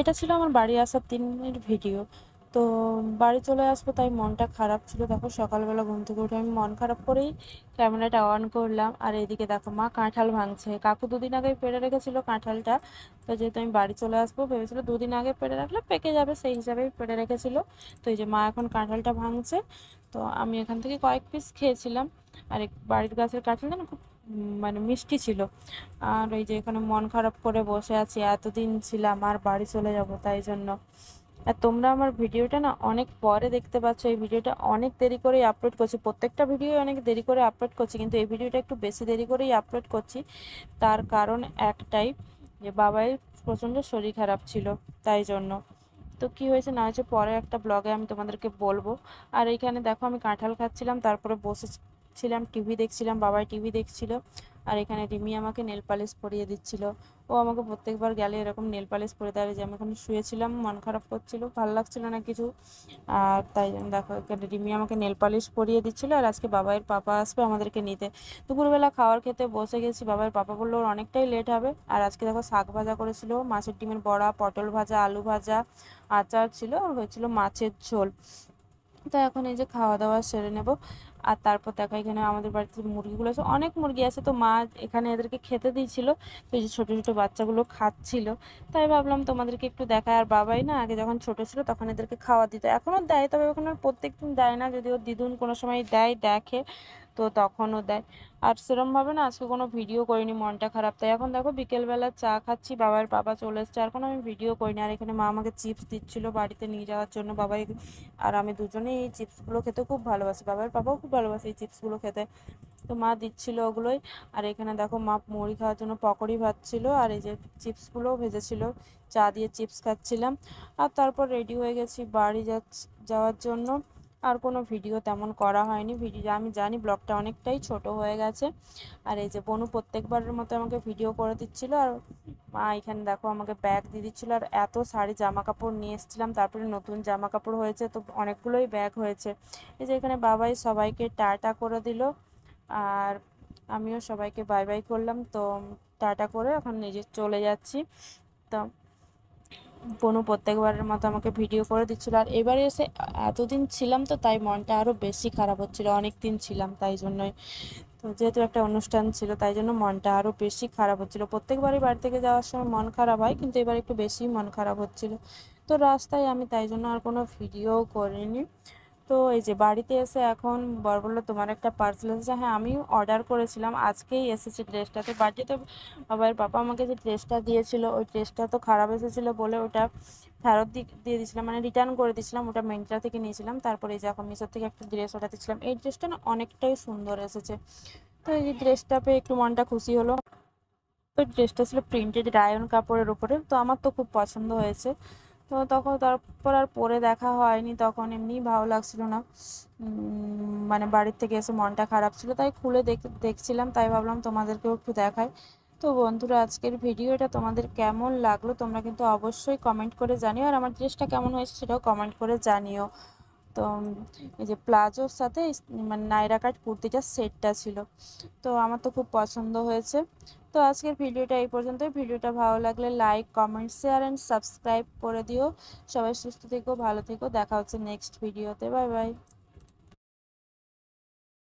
এটা ছিল আমার বাড়ি আসার দিনের ভিডিও তো বাড়ি চলে আসবো তাই মনটা খারাপ ছিল দেখো সকালবেলা ঘুম থেকে উঠে আমি মন খারাপ করেই ক্যামেরাটা অন করলাম আর এদিকে দেখো মা কাঁঠাল ভাঙছে কাকু দুদিন আগে পেড়ে রেখেছিল কাঁঠালটা তো যেহেতু আমি বাড়ি চলে আসবো ভেবেছিল দুদিন আগে পেড়ে রাখলে পেকে যাবে সেই হিসাবেই পেড়ে রেখেছিল তো এই যে মা এখন কাঁঠালটা ভাঙছে তো আমি এখান থেকে কয়েক পিস খেয়েছিলাম আর বাড়ির গাছের কাঁঠালটা না খুব মানে মিষ্টি ছিল আর ওই যে এখানে মন খারাপ করে বসে আছি এতদিন ছিলাম আর বাড়ি চলে যাব তাই জন্য আর তোমরা আমার ভিডিওটা না অনেক পরে দেখতে পাচ্ছ এই ভিডিওটা অনেক দেরি করেই আপলোড করছি প্রত্যেকটা ভিডিও অনেক দেরি করে আপলোড করছি কিন্তু এই ভিডিওটা একটু বেশি দেরি করেই আপলোড করছি তার কারণ একটাই যে বাবাই প্রচণ্ড শরীর খারাপ ছিল তাই জন্য তো কি হয়েছে না হয়েছে পরে একটা ব্লগে আমি তোমাদেরকে বলবো আর এইখানে দেখো আমি কাঁঠাল খাচ্ছিলাম তারপরে বসে দেখছিলাম টিভি দেখছিলাম বাবাই টিভি দেখছিল আর এখানে রিমি আমাকে নেল পালিশ পরিয়ে দিচ্ছিল ও আমাকে প্রত্যেকবার গেলে এরকম নেল পালিশ পরে দেয় যে আমি এখন শুয়েছিলাম মন খারাপ করছিল ভাল লাগছিল না কিছু আর তাই জন্য দেখো রিমি আমাকে নেল পালিশ পরিয়ে দিচ্ছিল আর আজকে বাবাইয়ের পাপা আসবে আমাদেরকে নিতে দুপুরবেলা খাওয়ার খেতে বসে গেছি বাবাইয়ের পাপা বললো ওর অনেকটাই লেট হবে আর আজকে দেখো শাক ভাজা করেছিল মাছের ডিমের বড়া পটল ভাজা আলু ভাজা আচার ছিল আর হয়েছিল মাছের ঝোল তো এখন এই যে খাওয়া দাওয়া সেরে নেব আর তারপর দেখো এখানে আমাদের বাড়িতে মুরগিগুলো আছে অনেক মুরগি আছে তো মা এখানে এদেরকে খেতে দিয়েছিল তো এই যে ছোটো ছোটো বাচ্চাগুলো খাচ্ছিল তাই ভাবলাম তোমাদেরকে একটু দেখায় আর বাবাই না আগে যখন ছোট ছিল তখন এদেরকে খাওয়া দিত এখনও দেয় তবে এখন আর প্রত্যেকদিন দেয় না যদিও দিদুন কোনো সময় দেয় দেখে তো তখনও দেয় আর সেরমভাবে না আজকে কোনো ভিডিও করিনি মনটা খারাপ তাই এখন দেখো বিকেলবেলা চা খাচ্ছি বাবার বাবা চলে এসছে আর কোনো আমি ভিডিও করিনি আর এখানে মা আমাকে চিপস দিচ্ছিলো বাড়িতে নিয়ে যাওয়ার জন্য বাবাই আর আমি দুজনেই এই চিপসগুলো খেতে খুব ভালোবাসি বাবার বাবাও খুব ভালোবাসে এই চিপসগুলো খেতে তো মা দিচ্ছিলো ওগুলোই আর এখানে দেখো মা মুড়ি খাওয়ার জন্য পকোড়ি ভাজছিলো আর এই যে চিপসগুলোও ভেজেছিলো চা দিয়ে চিপস খাচ্ছিলাম আর তারপর রেডি হয়ে গেছি বাড়ি যাচ্ছি যাওয়ার জন্য আর কোনো ভিডিও তেমন করা হয়নি ভিডিও আমি জানি ব্লগটা অনেকটাই ছোট হয়ে গেছে আর এই যে বনু প্রত্যেকবারের মতো আমাকে ভিডিও করে দিচ্ছিল আর মা এখানে দেখো আমাকে ব্যাগ দিয়ে দিচ্ছিলো আর এত শাড়ি জামা কাপড় নিয়ে এসেছিলাম তারপরে নতুন জামা কাপড় হয়েছে তো অনেকগুলোই ব্যাগ হয়েছে এই যে এখানে বাবাই সবাইকে টাটা করে দিল আর আমিও সবাইকে বাই বাই করলাম তো টাটা করে এখন নিজে চলে যাচ্ছি তো বনু প্রত্যেকবারের মতো আমাকে ভিডিও করে দিচ্ছিল আর এবারে এসে এতদিন ছিলাম তো তাই মনটা আরও বেশি খারাপ হচ্ছিল অনেক দিন ছিলাম তাই জন্যই তো যেহেতু একটা অনুষ্ঠান ছিল তাই জন্য মনটা আরও বেশি খারাপ হচ্ছিল প্রত্যেকবারই বাড়ি থেকে যাওয়ার সময় মন খারাপ হয় কিন্তু এবার একটু বেশি মন খারাপ হচ্ছিল তো রাস্তায় আমি তাই জন্য আর কোনো ভিডিও করিনি তো এই যে বাড়িতে এসে এখন বর বললো তোমার একটা পার্সেল এসেছে হ্যাঁ আমি অর্ডার করেছিলাম আজকেই এসেছে ড্রেসটাতে বাড়িতে আবার বাবা আমাকে যে ড্রেসটা দিয়েছিল ওই ড্রেসটা তো খারাপ এসেছিলো বলে ওটা ফেরত দিয়ে দিয়েছিলাম মানে রিটার্ন করে দিয়েছিলাম ওটা মেন্ট্রা থেকে নিয়েছিলাম তারপরে এই যে এখন মিশোর থেকে একটা ড্রেস অর্ডার দিয়েছিলাম এই ড্রেসটা না অনেকটাই সুন্দর এসেছে তো এই ড্রেসটা পেয়ে একটু মনটা খুশি হলো তো ড্রেসটা ছিল প্রিন্টেড রায়ন কাপড়ের উপরে তো আমার তো খুব পছন্দ হয়েছে তো তখন তারপর আর পরে দেখা হয়নি তখন এমনি ভালো লাগছিল না মানে বাড়ির থেকে এসে মনটা খারাপ ছিল তাই খুলে দেখছিলাম তাই ভাবলাম তোমাদেরকেও একটু দেখায় তো বন্ধুরা আজকের ভিডিওটা তোমাদের কেমন লাগলো তোমরা কিন্তু অবশ্যই কমেন্ট করে জানিও আর আমার ড্রেসটা কেমন হয়েছে সেটাও কমেন্ট করে জানিও তো এই যে প্লাজোর সাথে মানে নাইরা কাট কুর্তিটার সেটটা ছিল তো আমার তো খুব পছন্দ হয়েছে তো আজকের ভিডিওটা এই পর্যন্ত ভিডিওটা ভালো লাগলে like comment share and subscribe করে দিও সবাই সুস্থ থেকো ভালো থেকো দেখা হচ্ছে নেক্সট ভিডিওতে বাই বাই